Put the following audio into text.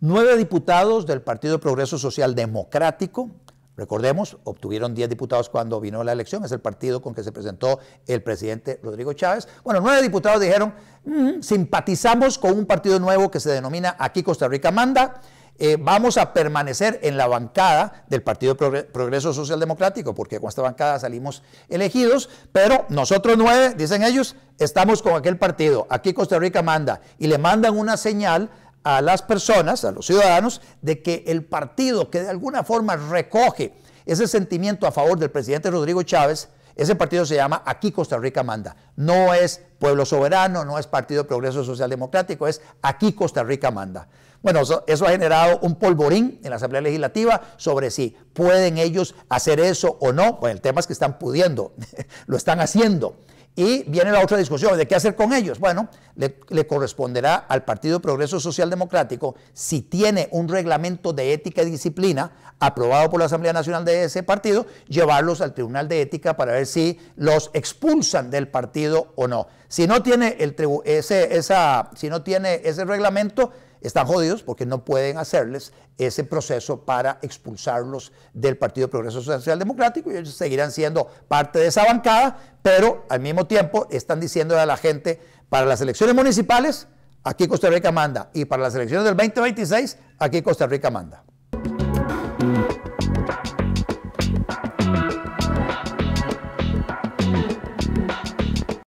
Nueve diputados del Partido Progreso Social Democrático, recordemos, obtuvieron diez diputados cuando vino la elección, es el partido con que se presentó el presidente Rodrigo Chávez. Bueno, nueve diputados dijeron, mm, simpatizamos con un partido nuevo que se denomina Aquí Costa Rica Manda, eh, vamos a permanecer en la bancada del Partido Progreso Social Democrático, porque con esta bancada salimos elegidos, pero nosotros nueve, dicen ellos, estamos con aquel partido, aquí Costa Rica manda, y le mandan una señal a las personas, a los ciudadanos, de que el partido que de alguna forma recoge ese sentimiento a favor del presidente Rodrigo Chávez, ese partido se llama Aquí Costa Rica Manda. No es Pueblo Soberano, no es Partido de Progreso Social Democrático, es Aquí Costa Rica Manda. Bueno, eso, ha generado un polvorín en la Asamblea Legislativa sobre si pueden ellos hacer eso o no. Bueno, el tema es que están pudiendo, lo están haciendo. Y viene la otra discusión, ¿de qué hacer con ellos? Bueno, le, corresponderá al Partido Progreso Social Democrático, si tiene un reglamento de ética y disciplina aprobado por la Asamblea Nacional de ese partido, llevarlos al Tribunal de Ética para ver si los expulsan del partido o no. Si no tiene, el, ese, esa, si no tiene ese reglamento, están jodidos porque no pueden hacerles ese proceso para expulsarlos del Partido Progreso Social Democrático y ellos seguirán siendo parte de esa bancada, pero al mismo tiempo están diciendo a la gente, para las elecciones municipales, aquí Costa Rica manda, y para las elecciones del 2026, aquí Costa Rica manda.